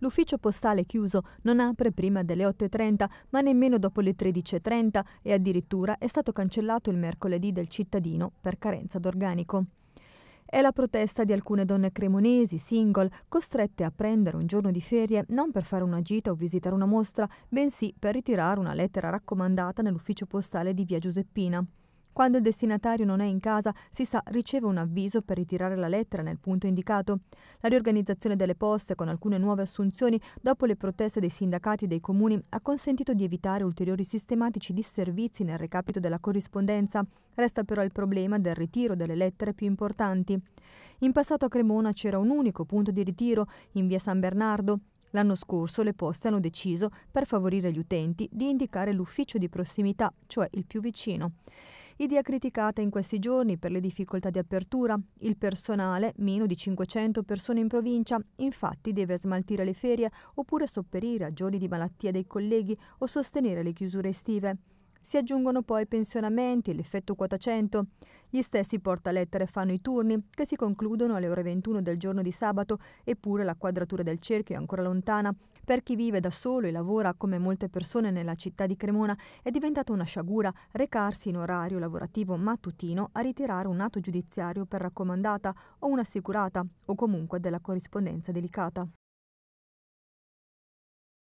L'ufficio postale chiuso non apre prima delle 8.30 ma nemmeno dopo le 13.30 e addirittura è stato cancellato il mercoledì del cittadino per carenza d'organico. È la protesta di alcune donne cremonesi, single, costrette a prendere un giorno di ferie non per fare una gita o visitare una mostra, bensì per ritirare una lettera raccomandata nell'ufficio postale di Via Giuseppina. Quando il destinatario non è in casa, si sa, riceve un avviso per ritirare la lettera nel punto indicato. La riorganizzazione delle poste con alcune nuove assunzioni dopo le proteste dei sindacati e dei comuni ha consentito di evitare ulteriori sistematici disservizi nel recapito della corrispondenza. Resta però il problema del ritiro delle lettere più importanti. In passato a Cremona c'era un unico punto di ritiro, in via San Bernardo. L'anno scorso le poste hanno deciso, per favorire gli utenti, di indicare l'ufficio di prossimità, cioè il più vicino. Idea criticata in questi giorni per le difficoltà di apertura. Il personale, meno di 500 persone in provincia, infatti deve smaltire le ferie oppure sopperire a giorni di malattia dei colleghi o sostenere le chiusure estive. Si aggiungono poi pensionamenti, e l'effetto quota 100. Gli stessi portalettere fanno i turni, che si concludono alle ore 21 del giorno di sabato, eppure la quadratura del cerchio è ancora lontana. Per chi vive da solo e lavora come molte persone nella città di Cremona, è diventata una sciagura recarsi in orario lavorativo mattutino a ritirare un atto giudiziario per raccomandata o un'assicurata o comunque della corrispondenza delicata.